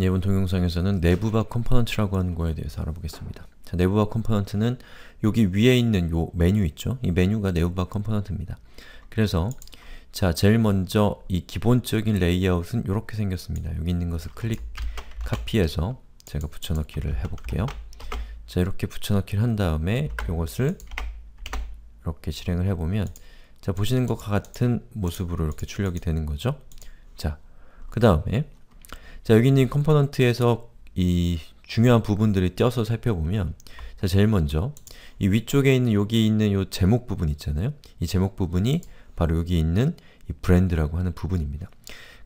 이번 동영상에서는 내부박 컴포넌트라고 하는 거에 대해서 알아보겠습니다. 자, 내부박 컴포넌트는 여기 위에 있는 요 메뉴 있죠? 이 메뉴가 내부박 컴포넌트입니다. 그래서 자, 제일 먼저 이 기본적인 레이아웃은 이렇게 생겼습니다. 여기 있는 것을 클릭, 카피해서 제가 붙여넣기를 해볼게요. 자, 이렇게 붙여넣기를 한 다음에 이것을 이렇게 실행을 해보면 자, 보시는 것과 같은 모습으로 이렇게 출력이 되는 거죠. 자, 그 다음에 자, 여기 있는 컴포넌트에서 이 중요한 부분들을 떼어서 살펴보면 자, 제일 먼저 이 위쪽에 있는 여기 있는 요 제목 부분 있잖아요. 이 제목 부분이 바로 여기 있는 이 브랜드라고 하는 부분입니다.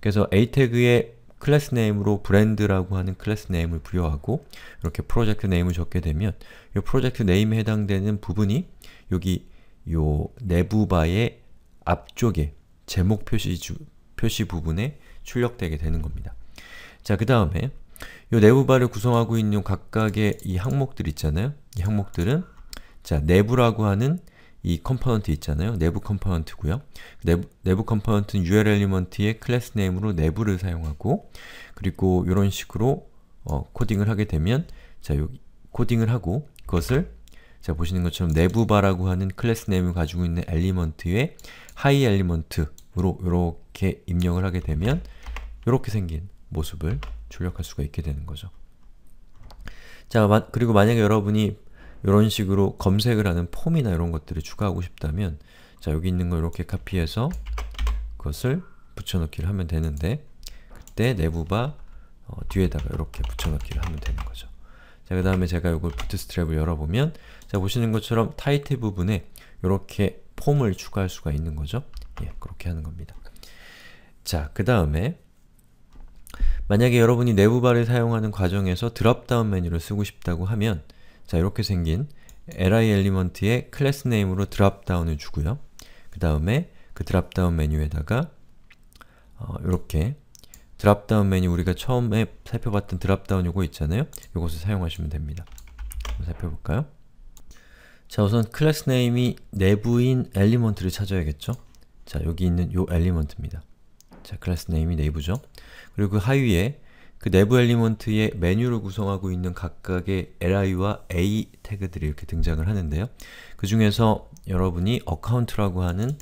그래서 a 태그의 클래스 네임으로 브랜드라고 하는 클래스 네임을 부여하고 이렇게 프로젝트 네임을 적게 되면 이 프로젝트 네임에 해당되는 부분이 여기 요 내부 바의 앞쪽에 제목 표시 주, 표시 부분에 출력되게 되는 겁니다. 자, 그 다음에 이 내부바를 구성하고 있는 각각의 이 항목들 있잖아요. 이 항목들은 자, 내부라고 하는 이 컴포넌트 있잖아요. 내부 컴포넌트고요. 내부, 내부 컴포넌트는 URL 엘리먼트의 클래스 네임으로 내부를 사용하고 그리고 이런 식으로 어, 코딩을 하게 되면 자, 여기 코딩을 하고 그것을 자, 보시는 것처럼 내부바라고 하는 클래스 네임을 가지고 있는 엘리먼트의 하이 엘리먼트로 이렇게 입력을 하게 되면 이렇게 생긴 모습을 출력할 수가 있게 되는 거죠. 자, 마, 그리고 만약에 여러분이 이런 식으로 검색을 하는 폼이나 이런 것들을 추가하고 싶다면 자, 여기 있는 걸 이렇게 카피해서 그것을 붙여넣기를 하면 되는데 그때 내부바 어, 뒤에다가 이렇게 붙여넣기를 하면 되는 거죠. 자, 그 다음에 제가 이걸 부트스트랩을 열어보면 자, 보시는 것처럼 타이틀 부분에 이렇게 폼을 추가할 수가 있는 거죠. 예, 그렇게 하는 겁니다. 자, 그 다음에 만약에 여러분이 내부바를 사용하는 과정에서 드랍다운 메뉴를 쓰고 싶다고 하면 자 이렇게 생긴 li 엘리먼트의 클래스 네임으로 드랍다운을 주고요. 그 다음에 그 드랍다운 메뉴에다가 어, 이렇게 드랍다운 메뉴 우리가 처음에 살펴봤던 드랍다운 요거 있잖아요. 요것을 사용하시면 됩니다. 한번 살펴볼까요? 자 우선 클래스 네임이 내부인 엘리먼트를 찾아야겠죠? 자 여기 있는 요 엘리먼트입니다. 자 클래스 네임이 내부죠? 그리고 그 하위에 그 내부 엘리먼트의 메뉴를 구성하고 있는 각각의 li와 a 태그들이 이렇게 등장을 하는데요. 그 중에서 여러분이 어카운트라고 하는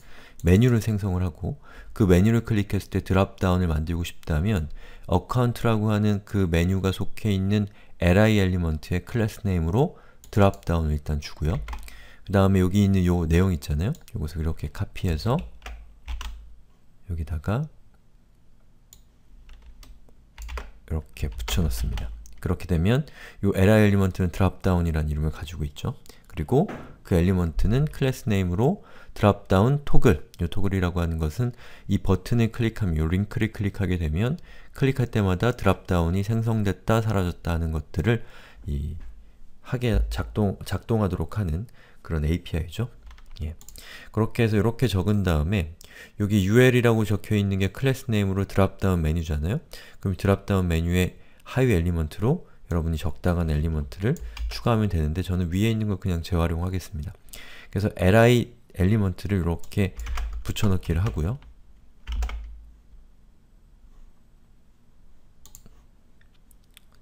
메뉴를 생성을 하고 그 메뉴를 클릭했을 때 드랍다운을 만들고 싶다면 어카운트라고 하는 그 메뉴가 속해 있는 li 엘리먼트의 클래스 네임으로 드랍다운을 일단 주고요. 그 다음에 여기 있는 요 내용 있잖아요. 요것을 이렇게 카피해서 여기다가 이렇게 붙여놓습니다 그렇게 되면 이 li 엘리먼트는 드랍다운이라는 이름을 가지고 있죠. 그리고 그 엘리먼트는 클래스 네임으로 드랍다운 토글, 이 토글이라고 하는 것은 이 버튼을 클릭하면, 이 링크를 클릭하게 되면 클릭할 때마다 드랍다운이 생성됐다, 사라졌다 하는 것들을 이 하게 작동, 작동하도록 하는 그런 API죠. 예. 그렇게 해서 이렇게 적은 다음에 여기 ul이라고 적혀 있는 게 클래스 네임으로 드랍다운 메뉴잖아요? 그럼 드랍다운 메뉴에 하위 엘리먼트로 여러분이 적당한 엘리먼트를 추가하면 되는데 저는 위에 있는 걸 그냥 재활용하겠습니다. 그래서 li 엘리먼트를 이렇게 붙여넣기를 하고요.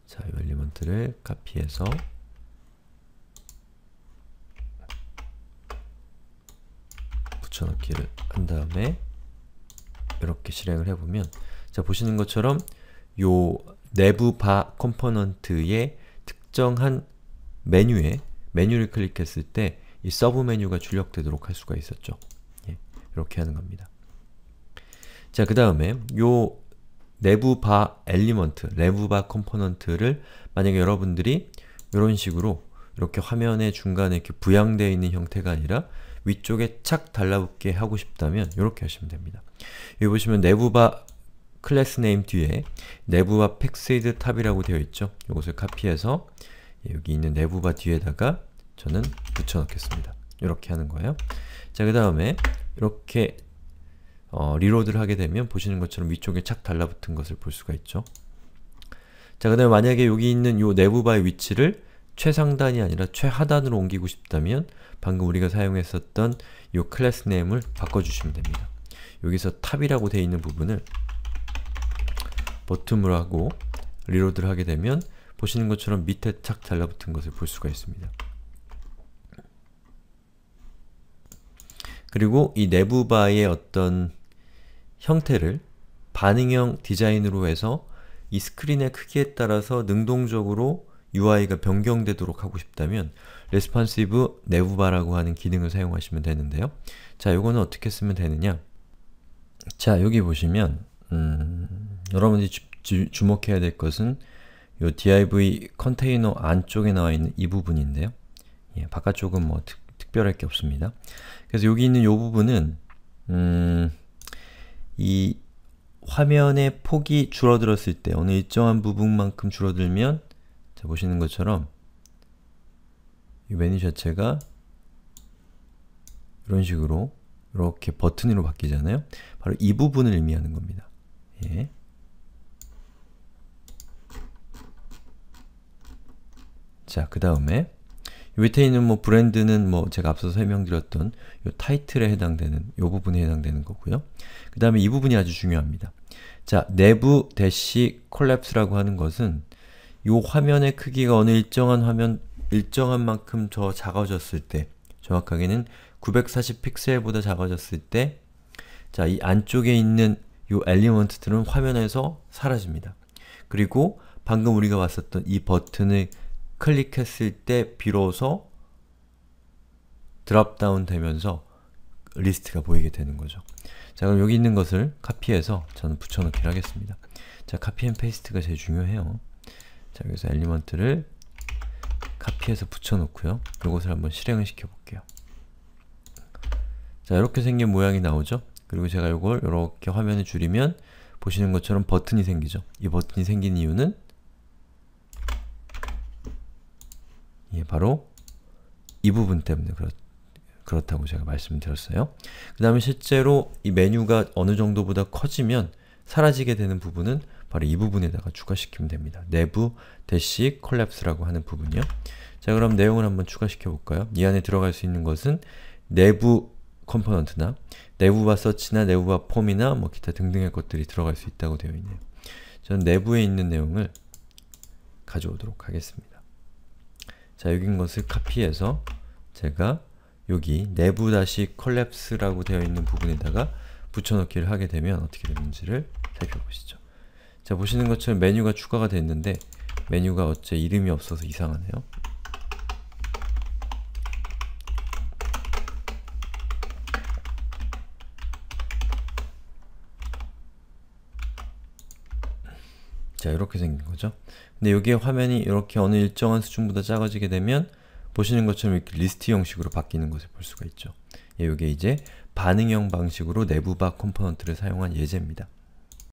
자, 이 엘리먼트를 카피해서 붙여넣기를 한 다음에 이렇게 실행을 해보면 자 보시는 것처럼 요 내부 바 컴포넌트의 특정한 메뉴에 메뉴를 클릭했을 때 이 서브 메뉴가 출력되도록 할 수가 있었죠. 예, 이렇게 하는 겁니다. 자, 그 다음에 요 내부 바 엘리먼트, 내부 바 컴포넌트를 만약에 여러분들이 이런 식으로 이렇게 화면의 중간에 이렇게 부양되어 있는 형태가 아니라 위쪽에 착 달라붙게 하고 싶다면 이렇게 하시면 됩니다. 여기 보시면 내부바 클래스 네임 뒤에 내부바 팩스이드 탑이라고 되어 있죠. 이것을 카피해서 여기 있는 내부바 뒤에다가 저는 붙여넣겠습니다. 이렇게 하는 거예요. 자, 그 다음에 이렇게 어, 리로드를 하게 되면 보시는 것처럼 위쪽에 착 달라붙은 것을 볼 수가 있죠. 자, 그 다음에 만약에 여기 있는 이 내부바의 위치를 최상단이 아니라 최하단으로 옮기고 싶다면 방금 우리가 사용했었던 이 클래스 네임을 바꿔주시면 됩니다. 여기서 탑이라고 되어 있는 부분을 버튼으로 하고 리로드를 하게 되면 보시는 것처럼 밑에 착 달라붙은 것을 볼 수가 있습니다. 그리고 이 내부 바의 어떤 형태를 반응형 디자인으로 해서 이 스크린의 크기에 따라서 능동적으로 UI가 변경되도록 하고 싶다면 responsive 내부바라고 하는 기능을 사용하시면 되는데요. 자, 요거는 어떻게 쓰면 되느냐? 자, 여기 보시면 음, 여러분이 주, 목해야 될 것은 요 div 컨테이너 안쪽에 나와 있는 이 부분인데요. 예, 바깥쪽은 뭐 특, 별할게 없습니다. 그래서 여기 있는 요 부분은 음, 이 화면의 폭이 줄어들었을 때 어느 일정한 부분만큼 줄어들면 자, 보시는 것처럼 이 메뉴 자체가 이런 식으로 이렇게 버튼으로 바뀌잖아요. 바로 이 부분을 의미하는 겁니다. 예. 자, 그 다음에 밑에 있는 뭐 브랜드는 뭐 제가 앞서 설명드렸던 요 타이틀에 해당되는 요 부분에 해당되는 거고요. 그 다음에 이 부분이 아주 중요합니다. 자, 내부 대시 콜랩스라고 하는 것은 요 화면의 크기가 어느 일정한 화면 일정한 만큼 더 작아졌을 때 정확하게는 940 픽셀보다 작아졌을 때 자, 이 안쪽에 있는 요 엘리먼트들은 화면에서 사라집니다. 그리고 방금 우리가 봤었던 이 버튼을 클릭했을 때 비로소 드랍다운 되면서 리스트가 보이게 되는 거죠. 자 그럼 여기 있는 것을 카피해서 저는 붙여넣기를 하겠습니다. 자 카피 앤 페이스트가 제일 중요해요. 자, 여기서 엘리먼트를 카피해서 붙여놓고요. 이것을 한번 실행을 시켜볼게요. 자, 이렇게 생긴 모양이 나오죠? 그리고 제가 이걸 이렇게 화면을 줄이면 보시는 것처럼 버튼이 생기죠. 이 버튼이 생긴 이유는 예, 바로 이 부분 때문에 그렇, 그렇다고 제가 말씀드렸어요. 그 다음에 실제로 이 메뉴가 어느 정도보다 커지면 사라지게 되는 부분은 바로 이 부분에다가 추가시키면 됩니다. 내부 대시 콜랩스라고 하는 부분이요. 자 그럼 내용을 한번 추가시켜 볼까요? 이 안에 들어갈 수 있는 것은 내부 컴포넌트나 내부바 서치나 내부바 폼이나 뭐 기타 등등의 것들이 들어갈 수 있다고 되어 있네요. 저 내부에 있는 내용을 가져오도록 하겠습니다. 자, 여긴 것을 카피해서 제가 여기 내부 다시 컬랩스라고 되어 있는 부분에다가 붙여넣기를 하게 되면 어떻게 되는지를 살펴보시죠. 자 보시는 것처럼 메뉴가 추가가 됐는데 메뉴가 어째 이름이 없어서 이상하네요. 자 이렇게 생긴 거죠. 근데 여기에 화면이 이렇게 어느 일정한 수준보다 작아지게 되면 보시는 것처럼 이렇게 리스트 형식으로 바뀌는 것을 볼 수가 있죠. 예, 이게 이제 반응형 방식으로 내부바 컴포넌트를 사용한 예제입니다.